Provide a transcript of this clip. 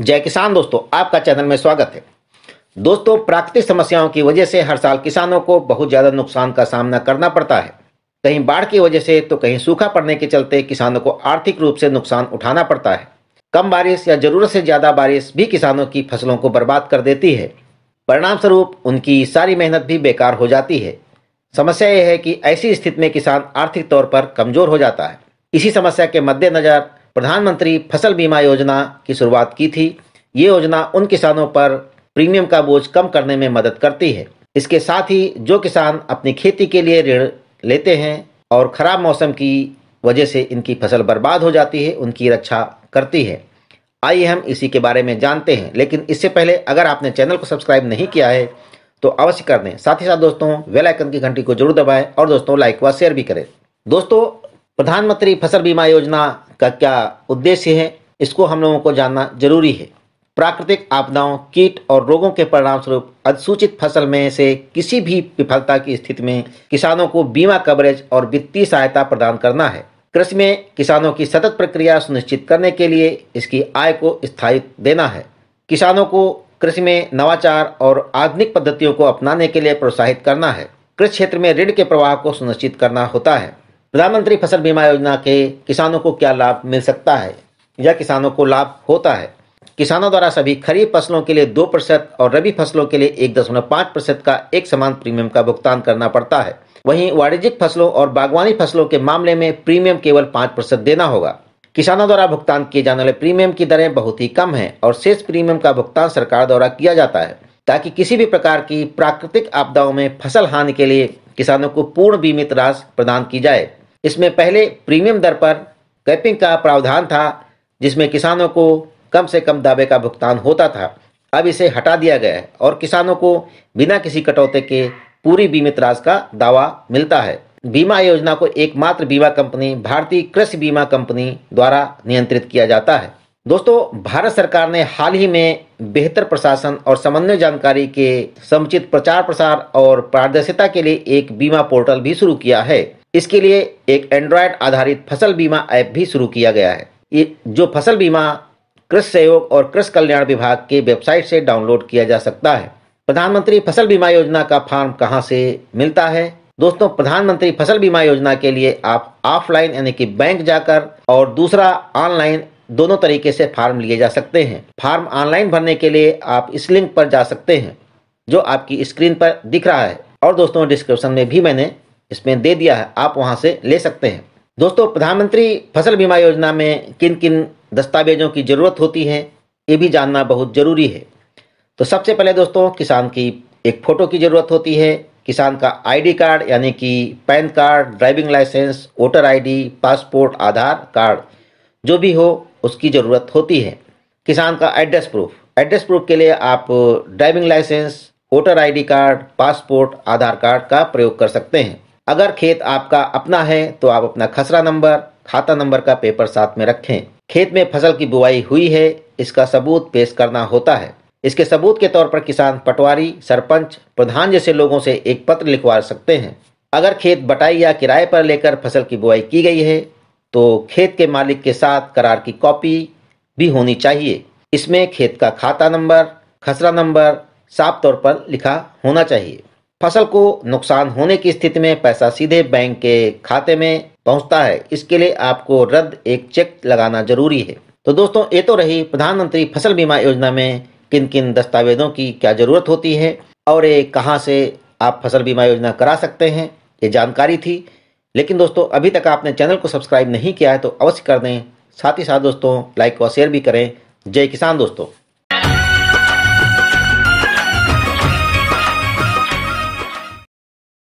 जय किसान दोस्तों आपका चैनल में स्वागत है दोस्तों प्राकृतिक समस्याओं की वजह से हर साल किसानों को बहुत ज़्यादा नुकसान का सामना करना पड़ता है कहीं बाढ़ की वजह से तो कहीं सूखा पड़ने के चलते किसानों को आर्थिक रूप से नुकसान उठाना पड़ता है कम बारिश या ज़रूरत से ज़्यादा बारिश भी किसानों की फसलों को बर्बाद कर देती है परिणाम स्वरूप उनकी सारी मेहनत भी बेकार हो जाती है समस्या यह है कि ऐसी स्थिति में किसान आर्थिक तौर पर कमज़ोर हो जाता है इसी समस्या के मद्देनज़र प्रधानमंत्री फसल बीमा योजना की शुरुआत की थी ये योजना उन किसानों पर प्रीमियम का बोझ कम करने में मदद करती है इसके साथ ही जो किसान अपनी खेती के लिए ऋण लेते हैं और ख़राब मौसम की वजह से इनकी फसल बर्बाद हो जाती है उनकी रक्षा करती है आइए हम इसी के बारे में जानते हैं लेकिन इससे पहले अगर आपने चैनल को सब्सक्राइब नहीं किया है तो अवश्य कर दें साथ ही साथ दोस्तों वेल आइकन की घंटी को जरूर दबाएं और दोस्तों लाइक व शेयर भी करें दोस्तों प्रधानमंत्री फसल बीमा योजना का क्या उद्देश्य है इसको हम लोगों को जानना जरूरी है प्राकृतिक आपदाओं कीट और रोगों के परिणाम स्वरूप अधिसूचित फसल में से किसी भी विफलता की स्थिति में किसानों को बीमा कवरेज और वित्तीय सहायता प्रदान करना है कृषि में किसानों की सतत प्रक्रिया सुनिश्चित करने के लिए इसकी आय को स्थायित्व देना है किसानों को कृषि में नवाचार और आधुनिक पद्धतियों को अपनाने के लिए प्रोत्साहित करना है कृषि क्षेत्र में ऋण के प्रवाह को सुनिश्चित करना होता है प्रधानमंत्री फसल बीमा योजना के किसानों को क्या लाभ मिल सकता है या किसानों को लाभ होता है किसानों द्वारा सभी खरीफ फसलों के लिए दो प्रतिशत और रबी फसलों के लिए एक दशमलव पाँच प्रतिशत का एक समान प्रीमियम का भुगतान करना पड़ता है वहीं वाणिज्यिक फसलों और बागवानी फसलों के मामले में प्रीमियम केवल पाँच प्रतिशत देना होगा किसानों द्वारा भुगतान किए जाने वाले प्रीमियम की दरें बहुत ही कम हैं और शेष प्रीमियम का भुगतान सरकार द्वारा किया जाता है ताकि किसी भी प्रकार की प्राकृतिक आपदाओं में फसल हानि के लिए किसानों को पूर्ण बीमित राशि प्रदान की जाए इसमें पहले प्रीमियम दर पर कैपिंग का प्रावधान था जिसमें किसानों को कम से कम दावे का भुगतान होता था अब इसे हटा दिया गया है और किसानों को बिना किसी कटौते के पूरी बीमित राशि का दावा मिलता है बीमा योजना को एकमात्र बीमा कंपनी भारतीय कृषि बीमा कंपनी द्वारा नियंत्रित किया जाता है दोस्तों भारत सरकार ने हाल ही में बेहतर प्रशासन और समन्वय जानकारी के समुचित प्रचार प्रसार और पारदर्शिता के लिए एक बीमा पोर्टल भी शुरू किया है इसके लिए एक एंड्रॉयड आधारित फसल बीमा ऐप भी शुरू किया गया है जो फसल बीमा कृषि सहयोग और कृषि कल्याण विभाग के वेबसाइट से डाउनलोड किया जा सकता है प्रधानमंत्री फसल बीमा योजना का फॉर्म कहाँ से मिलता है दोस्तों प्रधानमंत्री फसल बीमा योजना के लिए आप ऑफलाइन यानी कि बैंक जाकर और दूसरा ऑनलाइन दोनों तरीके से फार्म लिए जा सकते हैं फार्म ऑनलाइन भरने के लिए आप इस लिंक पर जा सकते हैं जो आपकी स्क्रीन पर दिख रहा है और दोस्तों डिस्क्रिप्शन में भी मैंने इसमें दे दिया है आप वहाँ से ले सकते हैं दोस्तों प्रधानमंत्री फसल बीमा योजना में किन किन दस्तावेजों की ज़रूरत होती है ये भी जानना बहुत ज़रूरी है तो सबसे पहले दोस्तों किसान की एक फ़ोटो की ज़रूरत होती है किसान का आईडी कार्ड यानी कि PAN card driving licence voter ID passport Aadhaar card जो भी हो उसकी ज़रूरत होती है किसान का एड्रेस प्रूफ एड्रेस प्रूफ के लिए आप driving licence voter ID card passport Aadhaar card का प्रयोग कर सकते हैं अगर खेत आपका अपना है तो आप अपना खसरा नंबर खाता नंबर का पेपर साथ में रखें खेत में फसल की बुआई हुई है इसका सबूत पेश करना होता है इसके सबूत के तौर पर किसान पटवारी सरपंच प्रधान जैसे लोगों से एक पत्र लिखवा सकते हैं अगर खेत बटाई या किराए पर लेकर फसल की बुआई की गई है तो खेत के मालिक के साथ करार की कॉपी भी होनी चाहिए इसमें खेत का खाता नंबर खसरा नंबर साफ तौर पर लिखा होना चाहिए फसल को नुकसान होने की स्थिति में पैसा सीधे बैंक के खाते में पहुंचता है इसके लिए आपको रद्द एक चेक लगाना जरूरी है तो दोस्तों ये तो रही प्रधानमंत्री फसल बीमा योजना में किन किन दस्तावेजों की क्या जरूरत होती है और ये कहाँ से आप फसल बीमा योजना करा सकते हैं ये जानकारी थी लेकिन दोस्तों अभी तक आपने चैनल को सब्सक्राइब नहीं किया है तो अवश्य कर दें साथ ही साथ दोस्तों लाइक और शेयर भी करें जय किसान दोस्तों